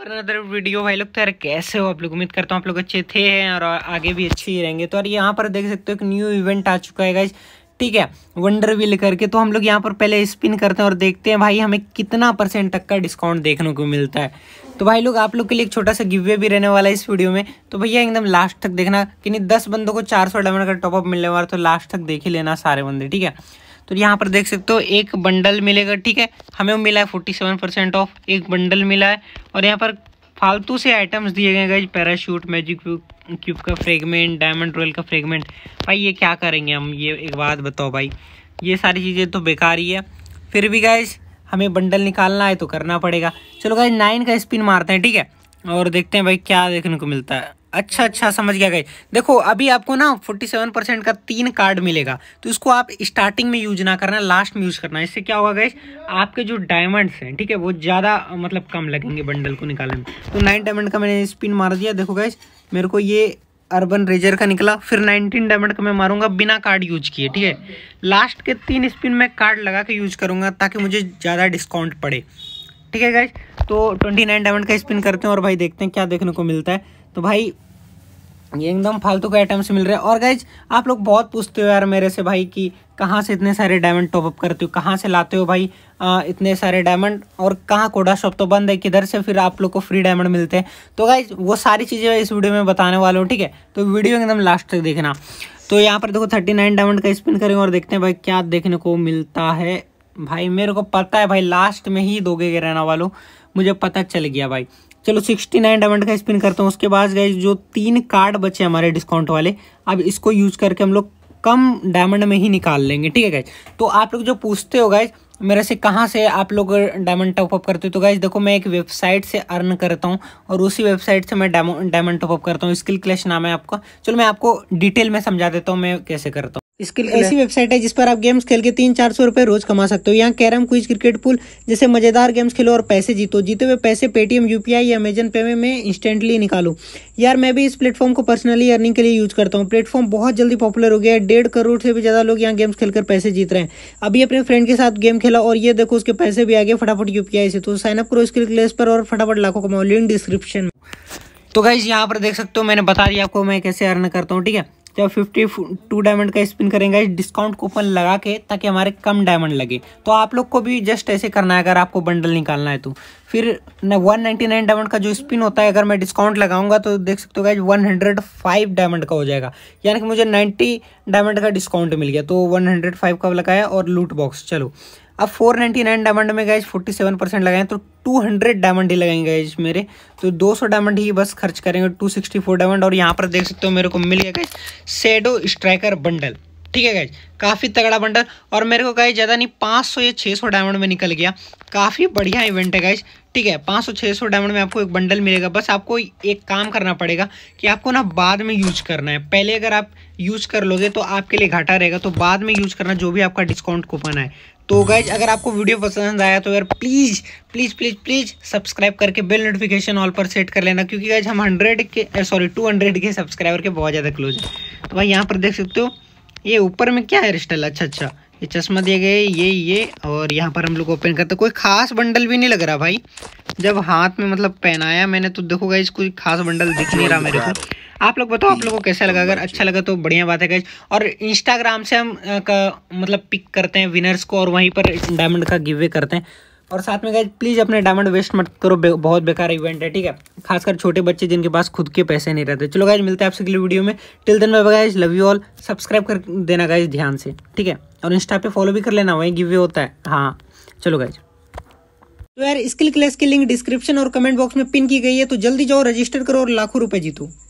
और other video भाई लोग तो यार कैसे हो आप लोग उम्मीद करता हूँ आप लोग अच्छे थे हैं और आगे भी अच्छे ही रहेंगे तो यार यहाँ पर देख सकते हो एक न्यू इवेंट आ चुका है गाइज ठीक है वंडर व्हील करके तो हम लोग यहाँ पर पहले स्पिन करते हैं और देखते हैं भाई हमें कितना परसेंट तक का डिस्काउंट देखने को मिलता है तो भाई लोग आप लोग के लिए एक छोटा सा गिवे भी रहने वाला है इस वीडियो में तो भैया एकदम लास्ट तक देखना कि नहीं दस बंदों को चार सौ डायमंड का टॉपअप मिलने वाला तो लास्ट तक देख ही लेना सारे बंदे ठीक है तो यहाँ पर देख सकते हो एक बंडल मिलेगा ठीक है हमें मिला है फोर्टी सेवन परसेंट ऑफ एक बंडल मिला है और यहाँ पर फालतू से आइटम्स दिए गए गए पैराशूट मैजिक क्यूब का फ्रेगमेंट डायमंड रोयल का फ्रेगमेंट भाई ये क्या करेंगे हम ये एक बात बताओ भाई ये सारी चीज़ें तो बेकार ही है फिर भी गाइज हमें बंडल निकालना है तो करना पड़ेगा चलो गाइज नाइन का स्पिन मारते हैं ठीक है और देखते हैं भाई क्या देखने को मिलता है अच्छा अच्छा समझ गया गई देखो अभी आपको ना फोर्टी सेवन परसेंट का तीन कार्ड मिलेगा तो इसको आप स्टार्टिंग में यूज ना करना लास्ट में यूज करना इससे क्या होगा गई आपके जो डायमंड्स हैं ठीक है वो ज़्यादा मतलब कम लगेंगे बंडल को निकालने में तो नाइन डायमंड का मैंने स्पिन मार दिया देखो गई मेरे को ये अर्बन रेजर का निकला फिर नाइनटीन डायमंड का मैं मारूंगा बिना कार्ड यूज किए ठीक है लास्ट के तीन स्पिन में कार्ड लगा के यूज करूँगा ताकि मुझे ज़्यादा डिस्काउंट पड़े ठीक है गई तो नाइन डायमंड का स्पिन करते हैं और भाई देखते हैं क्या देखने को मिलता है तो भाई ये एकदम फालतू के आइटम्स मिल रहे हैं और गाइज आप लोग बहुत पूछते हो यार मेरे से भाई कि कहाँ से इतने सारे डायमंड टॉपअप करते हो कहाँ से लाते हो भाई आ, इतने सारे डायमंड और कहाँ कोडा शॉप तो बंद है किधर से फिर आप लोग को फ्री डायमंड मिलते हैं तो गाइज वो सारी चीज़ें इस वीडियो में बताने वाला हूँ ठीक है तो वीडियो एकदम लास्ट तक देखना तो यहाँ पर देखो थर्टी नाइन डायमंड का स्पिन करेंगे और देखते हैं भाई क्या देखने को मिलता है भाई मेरे को पता है भाई लास्ट में ही दोगे के रहना वालों मुझे पता चल गया भाई चलो सिक्सटी नाइन डायमंड का स्पिन करता हूँ उसके बाद गए जो तीन कार्ड बचे हमारे डिस्काउंट वाले अब इसको यूज करके हम लोग कम डायमंड में ही निकाल लेंगे ठीक है गाइज तो आप लोग जो पूछते हो गाइज मेरे से कहाँ से आप लोग डायमंड टॉपअप करते हो तो गाइज देखो मैं एक वेबसाइट से अर्न करता हूँ और उसी वेबसाइट से मैं डायमंड टॉपअप करता हूँ स्किल क्लेश नाम है आपका चलो मैं आपको डिटेल में समझा देता हूँ मैं कैसे करता हूँ इसके लिए ऐसी वेबसाइट है जिस पर आप गेम्स खेल के तीन चार सौ रुपये रोज कमा सकते हो यहाँ कैरम क्विज क्रिकेट पुल जैसे मजेदार गेम्स खेलो और पैसे जीतो जीते हुए पैसे पेटीएम यूपीआई या अमेजन पे में मैं इंस्टेंटली निकालो यार मैं भी इस प्लेटफॉर्म को पर्सनली अर्निंग के लिए यूज करता हूँ प्लेटफॉर्म बहुत जल्दी पॉपुलर हो गया है डेढ़ करोड़ से भी ज़्यादा लोग यहाँ गेम्स खेलकर पैसे जीत रहे हैं अभी अपने फ्रेंड के साथ गेम खेला और ये देखो उसके पैसे भी आ गए फटाफट यूपीआई से तो साइनअप करो इसके लिए पर और फटाफट लाखों कमाओ लिंक डिस्क्रिप्शन में तो गाइज यहाँ पर देख सकते हो मैंने बता दिया आपको मैं कैसे अर्न करता हूँ ठीक है जब फिफ्टी टू डायमंड का स्पिन करेंगे डिस्काउंट कूपन लगा के ताकि हमारे कम डायमंड लगे तो आप लोग को भी जस्ट ऐसे करना है अगर आपको बंडल निकालना है तो फिर वन नाइन्टी नाइन डायमंड का जो स्पिन होता है अगर मैं डिस्काउंट लगाऊंगा तो देख सकते हो guys one hundred five diamond का हो जाएगा यानी कि मुझे नाइन्टी डायमंड का डिस्काउंट मिल गया तो वन हंड्रेड फाइव का लगाया और लूट बॉक्स चलो अब 499 डायमंड में गए 47 परसेंट लगाएं तो 200 डायमंड ही लगाएंगे गैज मेरे तो 200 डायमंड ही बस खर्च करेंगे 264 डायमंड और यहाँ पर देख सकते हो मेरे को मिल गया गैज सेडो स्ट्राइकर बंडल ठीक है गाइज काफ़ी तगड़ा बंडल और मेरे को गाइज ज़्यादा नहीं 500 या 600 डायमंड में निकल गया काफ़ी बढ़िया इवेंट है गाइज ठीक है 500-600 डायमंड में आपको एक बंडल मिलेगा बस आपको एक काम करना पड़ेगा कि आपको ना बाद में यूज करना है पहले अगर आप यूज कर लोगे तो आपके लिए घाटा रहेगा तो बाद में यूज करना जो भी आपका डिस्काउंट कूपन है तो गाइज अगर आपको वीडियो पसंद आया तो यार please please please please subscribe करके बेल नोटिफिकेशन ऑल पर सेट कर लेना क्योंकि गाइज हम हंड्रेड के सॉरी टू हंड्रेड के सब्सक्राइबर के बहुत ज़्यादा क्लोज है तो भाई यहाँ पर देख सकते हो ये ऊपर में क्या हेयर स्टाइल अच्छा अच्छा ये चश्मा दिए गए ये ये और यहाँ पर हम लोग ओपन करते कोई खास बंडल भी नहीं लग रहा भाई जब हाथ में मतलब पहनाया मैंने तो देखो गाइज कोई खास बंडल दिख नहीं रहा मेरे को आप लोग बताओ आप लोगों को कैसा तो लगा अगर अच्छा लगा तो बढ़िया बात है गैज और इंस्टाग्राम से हम का, मतलब पिक करते हैं विनर्स को और वहीं पर डायमंड का गिवे करते हैं और साथ में गैज प्लीज़ अपने डायमंड वेस्ट मत करो बे, बहुत बेकार इवेंट है ठीक है खासकर छोटे बच्चे जिनके पास खुद के पैसे नहीं रहते चलो गैज मिलते हैं आपसे अगली वीडियो में टिल दिन में guys love you all subscribe कर देना गैज ध्यान से ठीक है और इंस्टा पर फॉलो भी कर लेना वहीं गिवे होता है हाँ चलो गैज तो यार स्किल क्लास की लिंक डिस्क्रिप्शन और कमेंट बॉक्स में पिन की गई है तो जल्दी जाओ रजिस्टर करो और लाखों रुपए जीतो